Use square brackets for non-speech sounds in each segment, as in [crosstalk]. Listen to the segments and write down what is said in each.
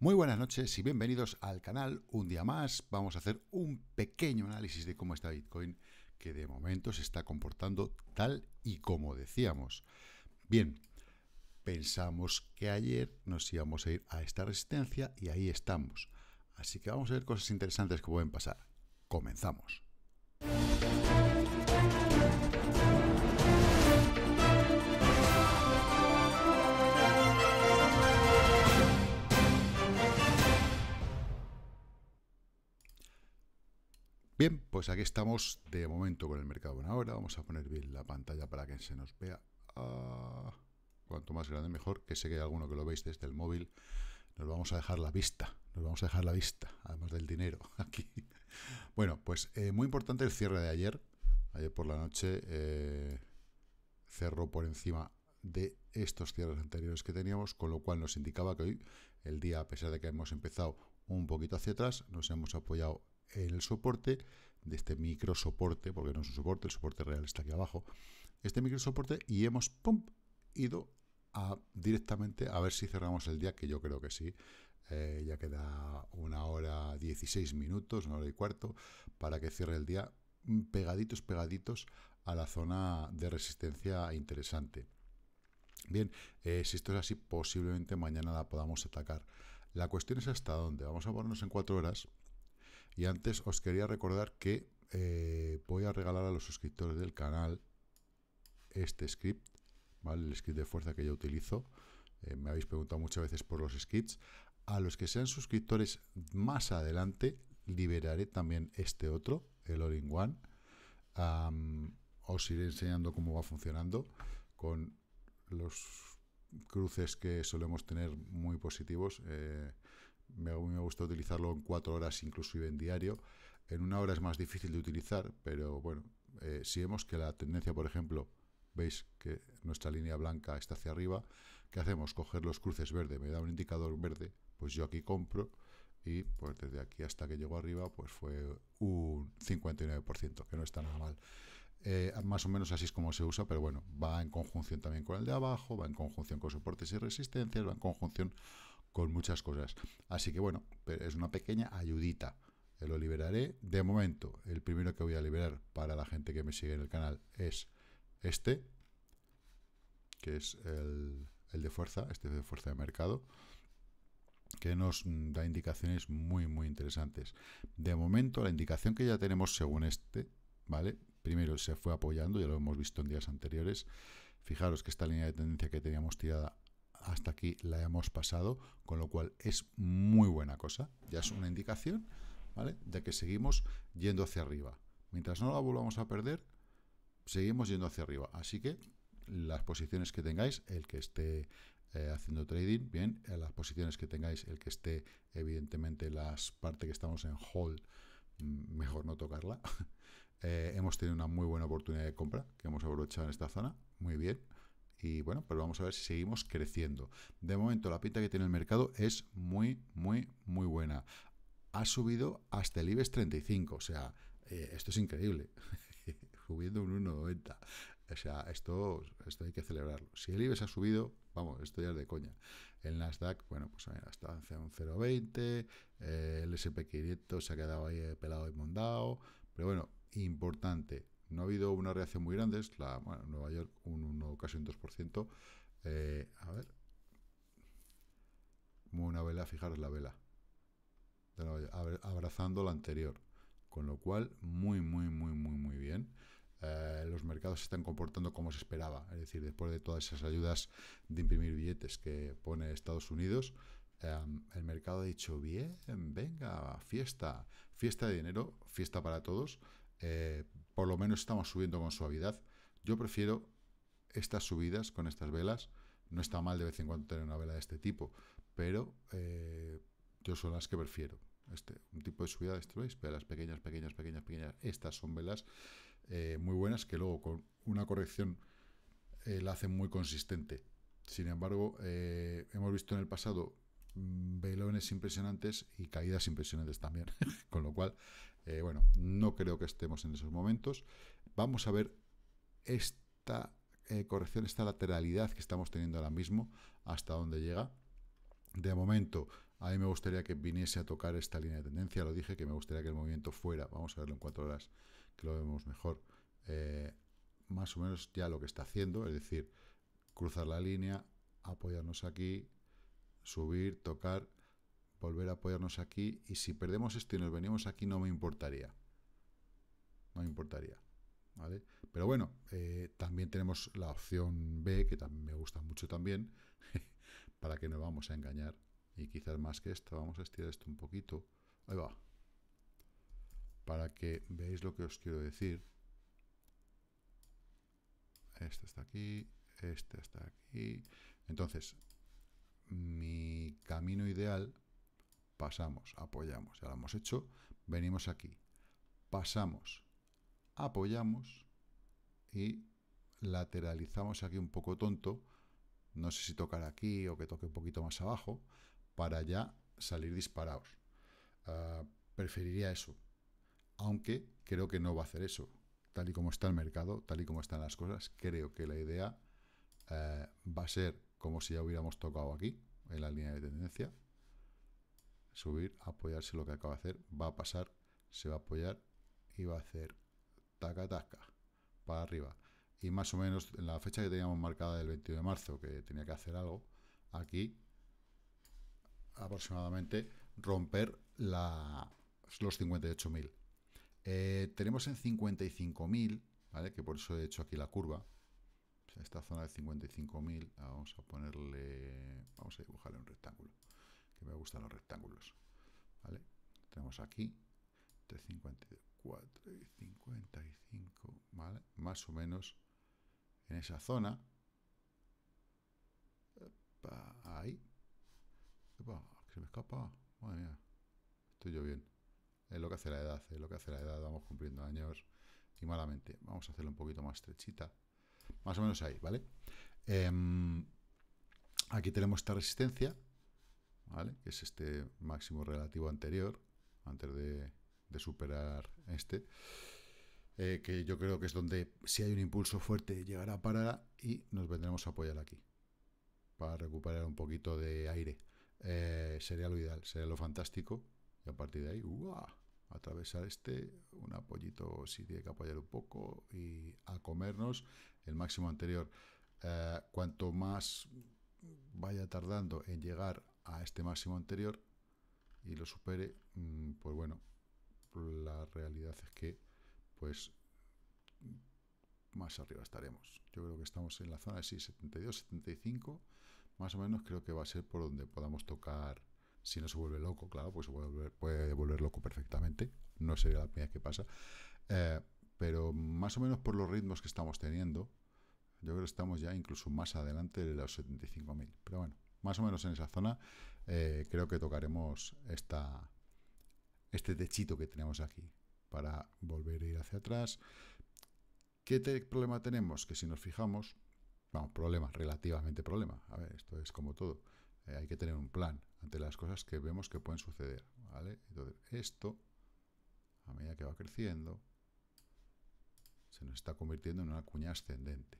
Muy buenas noches y bienvenidos al canal un día más. Vamos a hacer un pequeño análisis de cómo está Bitcoin, que de momento se está comportando tal y como decíamos. Bien, pensamos que ayer nos íbamos a ir a esta resistencia y ahí estamos. Así que vamos a ver cosas interesantes que pueden pasar. Comenzamos. Bien, pues aquí estamos de momento con el mercado ahora. Vamos a poner bien la pantalla para que se nos vea. Ah, cuanto más grande mejor, que sé que hay alguno que lo veis desde el móvil. Nos vamos a dejar la vista, nos vamos a dejar la vista, además del dinero [laughs] aquí. Bueno, pues eh, muy importante el cierre de ayer. Ayer por la noche eh, cerró por encima de estos cierres anteriores que teníamos, con lo cual nos indicaba que hoy, el día, a pesar de que hemos empezado un poquito hacia atrás, nos hemos apoyado el soporte de este micro soporte, porque no es un soporte, el soporte real está aquí abajo, este micro soporte y hemos pum, ido a, directamente a ver si cerramos el día, que yo creo que sí. Eh, ya queda una hora 16 minutos, una hora y cuarto, para que cierre el día mm, pegaditos, pegaditos a la zona de resistencia interesante. Bien, eh, si esto es así, posiblemente mañana la podamos atacar. La cuestión es hasta dónde. Vamos a ponernos en cuatro horas y antes os quería recordar que eh, voy a regalar a los suscriptores del canal este script, El script de fuerza que yo utilizo. Eh, me habéis preguntado muchas veces por los scripts. A los que sean suscriptores más adelante liberaré también este otro, el all one os iré enseñando cómo va funcionando con los cruces que solemos tener muy positivos. Eh, me, gusta utilizarlo en cuatro horas, inclusive en diario. En una hora es más difícil de utilizar, pero bueno, eh, si vemos que la tendencia, por ejemplo, veis que nuestra línea blanca está hacia arriba, ¿qué hacemos? Coger los cruces verde, me da un indicador verde, pues yo aquí compro y pues desde aquí hasta que llegó arriba pues fue un 59%, que no está nada mal. Eh, más o menos así es como se usa, pero bueno, va en conjunción también con el de abajo, va en conjunción con soportes y resistencias, va en conjunción con muchas cosas. Así que bueno, es una pequeña ayudita. Eh, lo liberaré. De momento, el primero que voy a liberar para la gente que me sigue en el canal es este, que es el, de fuerza, este de fuerza de mercado, que nos da indicaciones muy, muy interesantes. De momento, la indicación que ya tenemos según este, ¿vale? Primero se fue apoyando, ya lo hemos visto en días anteriores. Fijaros que esta línea de tendencia que teníamos tirada hasta aquí la hemos pasado, con lo cual es muy buena cosa, ya es una indicación, ¿vale? De que seguimos yendo hacia arriba. Mientras no la volvamos a perder, seguimos yendo hacia arriba. Así que las posiciones que tengáis, el que esté eh, haciendo trading, bien, eh, las posiciones que tengáis, el que esté, evidentemente, las partes que estamos en hold, mm, mejor no tocarla. [laughs] Eh, hemos tenido una muy buena oportunidad de compra que hemos aprovechado en esta zona, muy bien. Y bueno, pues vamos a ver si seguimos creciendo. De momento, la pinta que tiene el mercado es muy, muy, muy buena. Ha subido hasta el IBEX 35, o sea, eh, esto es increíble. [laughs] Subiendo un 1,90. O sea, esto, esto hay que celebrarlo. Si el IBEX ha subido, vamos, esto ya es de coña. El Nasdaq, bueno, pues hasta hace un 0,20. Eh, el SP500 se ha quedado ahí eh, pelado y mondado. Pero bueno, importante. No ha habido una reacción muy grande, es la, bueno, Nueva York un casi un 2%. Eh, a ver, una vela, fijaros la vela, abrazando la anterior. Con lo cual, muy, muy, muy, muy, muy bien. Eh, los mercados se están comportando como se esperaba. Es decir, después de todas esas ayudas de imprimir billetes que pone Estados Unidos, em, el mercado ha dicho, bien, venga, fiesta, fiesta de dinero, fiesta para todos. Eh, por lo menos estamos subiendo con suavidad. Yo prefiero estas subidas con estas velas. No está mal de vez en cuando tener una vela de este tipo, pero eh, yo son las que prefiero. Este, un tipo de subida de esto, ¿veis? Velas pequeñas, pequeñas, pequeñas, pequeñas. Estas son velas eh, muy buenas que luego con una corrección eh, la hacen muy consistente. Sin embargo, hemos visto en el pasado mm, velones impresionantes y caídas impresionantes también. [laughs] Con lo cual, eh, bueno, no creo que estemos en esos momentos. Vamos a ver esta eh, corrección, esta lateralidad que estamos teniendo ahora mismo, hasta dónde llega. De momento, a mí me gustaría que viniese a tocar esta línea de tendencia. Lo dije que me gustaría que el movimiento fuera, vamos a verlo en cuatro horas, que lo vemos mejor. Eh, más o menos ya lo que está haciendo, es decir, cruzar la línea, apoyarnos aquí, subir, tocar volver a apoyarnos aquí. Y si perdemos esto y nos venimos aquí, no me importaría. No me importaría. ¿Vale? Pero bueno, eh, también tenemos la opción B, que me gusta mucho también, [laughs] para que no vamos a engañar. Y quizás más que esto, vamos a estirar esto un poquito. Ahí va. Para que veáis lo que os quiero decir. Este está aquí, este está aquí. Entonces, mi camino ideal pasamos, apoyamos, ya lo hemos hecho, venimos aquí, pasamos, apoyamos y lateralizamos aquí un poco tonto, no sé si tocar aquí o que toque un poquito más abajo, para ya salir disparados. Ah, preferiría eso, aunque creo que no va a hacer eso. Tal y como está el mercado, tal y como están las cosas, creo que la idea eh, va a ser como si ya hubiéramos tocado aquí, en la línea de tendencia, subir, apoyarse lo que acaba de hacer, va a pasar, se va a apoyar y va a hacer taca taca para arriba. Y más o menos en la fecha que teníamos marcada del 21 de marzo, que tenía que hacer algo, aquí aproximadamente romper los 58.000. Eh, tenemos en 55.000, ¿vale? que por eso he hecho aquí la curva, esta zona de 55.000, vamos a ponerle, vamos a dibujarle un rectángulo me gustan los rectángulos. Tenemos aquí 354 y 55, ¿vale? Más o menos en esa zona. ahí. se me escapa. Madre Estoy yo bien. Es lo que hace la edad, es lo que hace la edad. Vamos cumpliendo años y malamente. Vamos a hacerlo un poquito más estrechita. Más o menos ahí, ¿vale? Em, aquí tenemos esta resistencia que es este máximo relativo anterior, antes de, superar este. Eh, que yo creo que es donde si hay un impulso fuerte llegará a parar y nos vendremos a apoyar aquí para recuperar un poquito de aire. Eh, sería lo ideal, sería lo fantástico y a partir de ahí, atravesar este, un apoyito si tiene que apoyar un poco y a comernos el máximo anterior. Eh, cuanto más vaya tardando en llegar a este máximo anterior y lo supere, mm, pues bueno, la realidad es que pues más arriba estaremos. Yo creo que estamos en la zona de sí, 72, 75, más o menos creo que va a ser por donde podamos tocar, si no se vuelve loco, claro, pues puede volver, puede volver loco perfectamente, no sería la primera que pasa, eh, pero más o menos por los ritmos que estamos teniendo, yo creo que estamos ya incluso más adelante de los 75.000, pero bueno, más o menos en esa zona, eh, creo que tocaremos esta, este techito que tenemos aquí para volver a ir hacia atrás. ¿Qué problema tenemos? Que si nos fijamos, vamos, bueno, problema, relativamente problema, a ver, esto es como todo, eh, hay que tener un plan ante las cosas que vemos que pueden suceder, esto, a medida que va creciendo, se nos está convirtiendo en una cuña ascendente.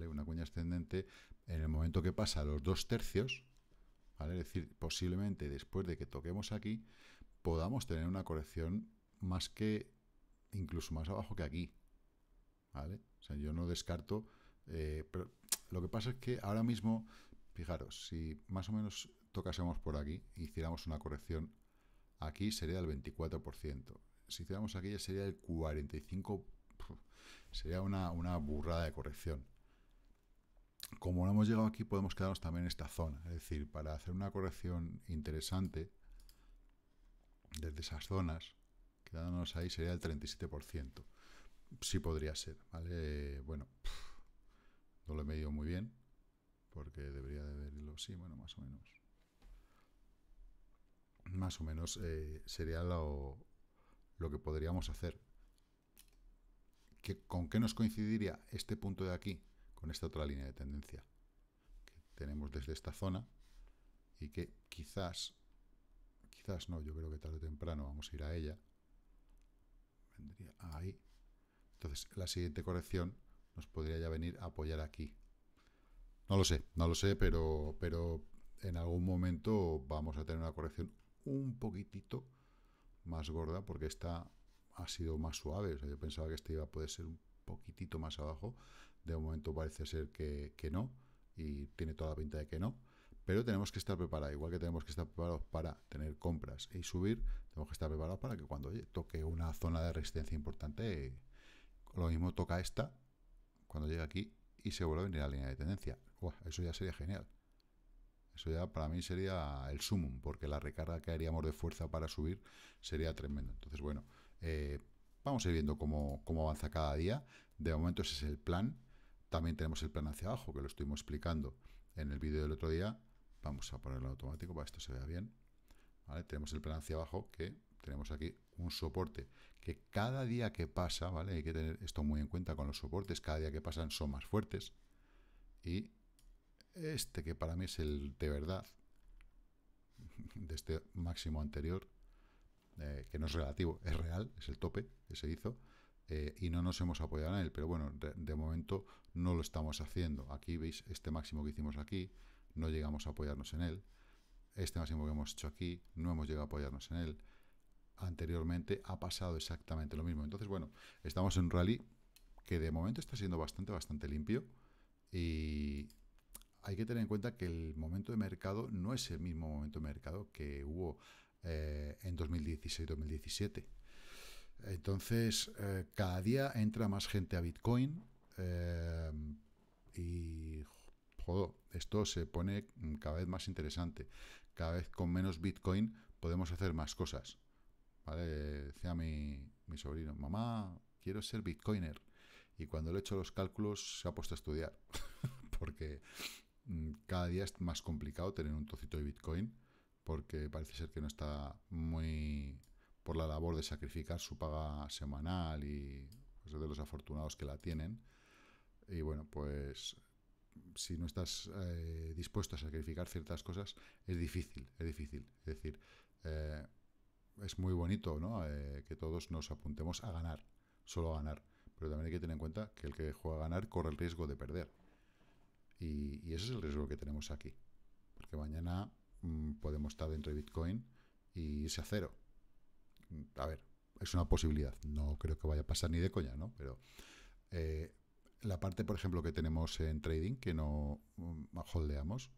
Una cuña ascendente, en el momento que pasa los dos tercios, Es decir, posiblemente después de que toquemos aquí, podamos tener una corrección más que, incluso más abajo que aquí, ¿vale? O sea, yo no descarto, eh, pero lo que pasa es que ahora mismo, fijaros, si más o menos tocásemos por aquí, hiciéramos una corrección, aquí sería el 24%. Si hiciéramos aquí ya sería el 45%, sería una, una burrada de corrección como no hemos llegado aquí, podemos quedarnos también en esta zona. Es decir, para hacer una corrección interesante desde esas zonas, quedándonos ahí sería el 37%. Sí podría ser, Bueno, no lo he medido muy bien, porque debería de verlo, sí, bueno, más o menos. Más o menos eh, sería lo, lo que podríamos hacer. ¿Que, ¿Con qué nos coincidiría este punto de aquí? con esta otra línea de tendencia que tenemos desde esta zona y que quizás, quizás no, yo creo que tarde o temprano vamos a ir a ella. Vendría ahí. Entonces, la siguiente corrección nos podría ya venir a apoyar aquí. No lo sé, no lo sé, pero, pero en algún momento vamos a tener una corrección un poquitito más gorda porque esta ha sido más suave. yo pensaba que esta iba a poder ser un poquitito más abajo de momento parece ser que, no, y tiene toda la pinta de que no. Pero tenemos que estar preparados, igual que tenemos que estar preparados para tener compras y subir, tenemos que estar preparados para que cuando toque una zona de resistencia importante, lo mismo toca esta cuando llegue aquí y se vuelve a venir a la línea de tendencia. eso ya sería genial. Eso ya para mí sería el sumum, porque la recarga que haríamos de fuerza para subir sería tremenda. Entonces, bueno, eh, vamos a ir viendo cómo, cómo avanza cada día. De momento ese es el plan. También tenemos el plan hacia abajo, que lo estuvimos explicando en el vídeo del otro día. Vamos a ponerlo automático para esto se vea bien. Tenemos el plan hacia abajo, que tenemos aquí un soporte que cada día que pasa, ¿vale? Hay que tener esto muy en cuenta con los soportes, cada día que pasan son más fuertes. Y este que para mí es el de verdad, [laughs] de este máximo anterior, eh, que no es relativo, es real, es el tope que se hizo, eh, y no nos hemos apoyado en él, pero bueno, de, momento no lo estamos haciendo. Aquí veis este máximo que hicimos aquí, no llegamos a apoyarnos en él. Este máximo que hemos hecho aquí, no hemos llegado a apoyarnos en él. Anteriormente ha pasado exactamente lo mismo. Entonces, bueno, estamos en un rally que de momento está siendo bastante, bastante limpio y hay que tener en cuenta que el momento de mercado no es el mismo momento de mercado que hubo eh, en 2016-2017. Entonces, eh, cada día entra más gente a Bitcoin eh, y joder, esto se pone cada vez más interesante. Cada vez con menos Bitcoin podemos hacer más cosas. ¿vale? Decía mi, sobrino, mamá, quiero ser Bitcoiner. Y cuando le he hecho los cálculos se ha puesto a estudiar, [laughs] porque mm, cada día es más complicado tener un tocito de Bitcoin, porque parece ser que no está muy por la labor de sacrificar su paga semanal y pues, de los afortunados que la tienen. Y bueno, pues si no estás eh, dispuesto a sacrificar ciertas cosas, es difícil, es difícil. Es decir, eh, es muy bonito ¿no? Eh, que todos nos apuntemos a ganar, solo a ganar. Pero también hay que tener en cuenta que el que juega a ganar corre el riesgo de perder. Y, ese es el riesgo que tenemos aquí. Porque mañana mm, podemos estar dentro de Bitcoin y irse a cero a ver, es una posibilidad. No creo que vaya a pasar ni de coña, ¿no? Pero eh, la parte, por ejemplo, que tenemos en trading, que no mm, holdeamos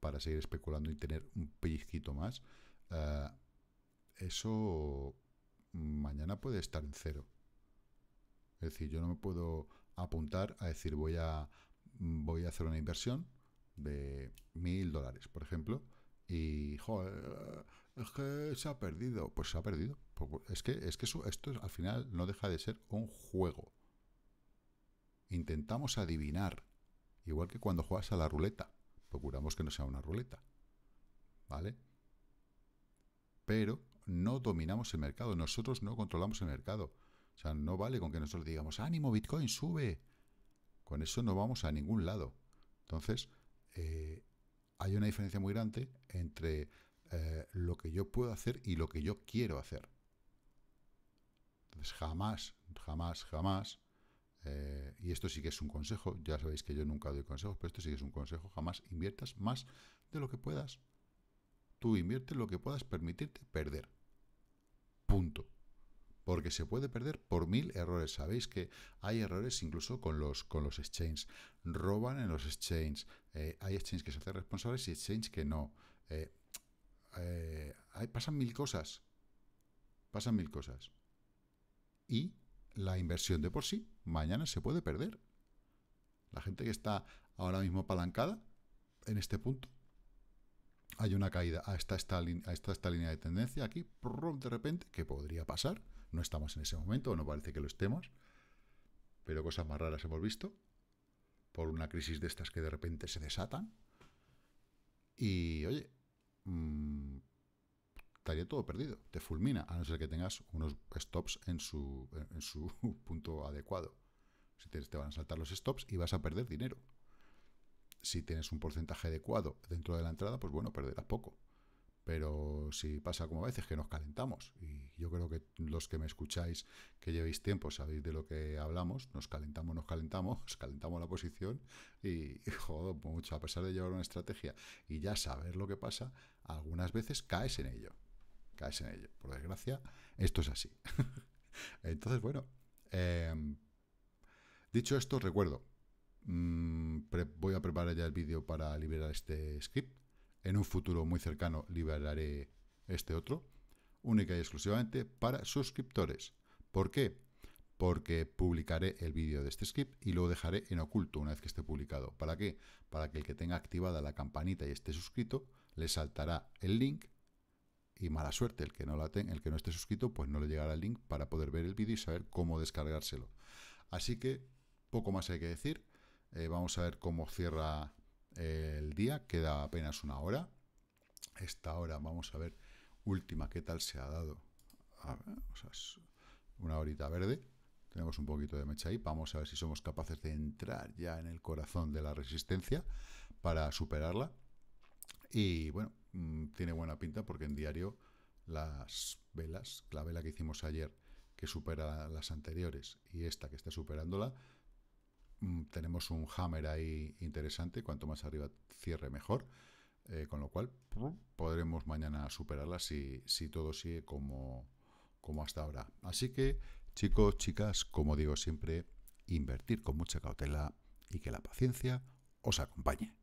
para seguir especulando y tener un pellizquito más, eh, eso mañana puede estar en cero. Es decir, yo no me puedo apuntar a decir voy a, voy a hacer una inversión de mil dólares, por ejemplo, y joder, es que se ha perdido. Pues se ha perdido. Pues, pues, es que, es que esto al final no deja de ser un juego. Intentamos adivinar. Igual que cuando juegas a la ruleta. Procuramos que no sea una ruleta. ¿Vale? Pero no dominamos el mercado. Nosotros no controlamos el mercado. O sea, no vale con que nosotros digamos, ánimo, Bitcoin, sube. Con eso no vamos a ningún lado. Entonces, eh, hay una diferencia muy grande entre eh, lo que yo puedo hacer y lo que yo quiero hacer. Entonces jamás, jamás, jamás, eh, y esto sí que es un consejo, ya sabéis que yo nunca doy consejos, pero esto sí que es un consejo, jamás inviertas más de lo que puedas. Tú inviertes lo que puedas permitirte perder. Punto porque se puede perder por mil errores. Sabéis que hay errores incluso con los, con los exchanges. Roban en los exchanges. Eh, hay exchanges que se hacen responsables y exchanges que no hay, eh, pasan mil cosas. Pasan mil cosas. Y la inversión de por sí mañana se puede perder. La gente que está ahora mismo apalancada en este punto, hay una caída a ah, esta, ah, esta línea de tendencia aquí, de repente, que podría pasar. No estamos en ese momento, no parece que lo estemos, pero cosas más raras hemos visto por una crisis de estas que de repente se desatan. Y oye, mmm, estaría todo perdido. Te fulmina, a no ser que tengas unos stops en su, en su [laughs] punto adecuado. Si te, te van a saltar los stops y vas a perder dinero. Si tienes un porcentaje adecuado dentro de la entrada, pues bueno, perderás poco. Pero si pasa como a veces que nos calentamos, y yo creo que los que me escucháis, que llevéis tiempo, sabéis de lo que hablamos, nos calentamos, nos calentamos, [laughs] calentamos la posición y, joder, mucho, a pesar de llevar una estrategia y ya saber lo que pasa, algunas veces caes en ello, caes en ello. Por desgracia, esto es así. [laughs] Entonces, bueno, em, dicho esto, recuerdo, mm, voy a preparar ya el vídeo para liberar este script en un futuro muy cercano liberaré este otro, única y exclusivamente para suscriptores. ¿Por qué? Porque publicaré el vídeo de este script y lo dejaré en oculto una vez que esté publicado. ¿Para qué? Para que el que tenga activada la campanita y esté suscrito, le saltará el link y mala suerte, el que no, la tenga, el que no esté suscrito, pues no le llegará el link para poder ver el vídeo y saber cómo descargárselo. Así que, poco más hay que decir. Eh, vamos a ver cómo cierra el día, queda apenas una hora. Esta hora, vamos a ver, última, ¿qué tal se ha dado? una horita verde, tenemos un poquito de mecha ahí, vamos a ver si somos capaces de entrar ya en el corazón de la resistencia para superarla. Y bueno, mm, tiene buena pinta porque en diario las velas, la vela que hicimos ayer que supera las anteriores y esta que está superándola, Mm, tenemos un hammer ahí interesante, cuanto más arriba cierre mejor, eh, con lo cual podremos mañana superarla si, si todo sigue como, como hasta ahora. Así que, chicos, chicas, como digo siempre, invertir con mucha cautela y que la paciencia os acompañe.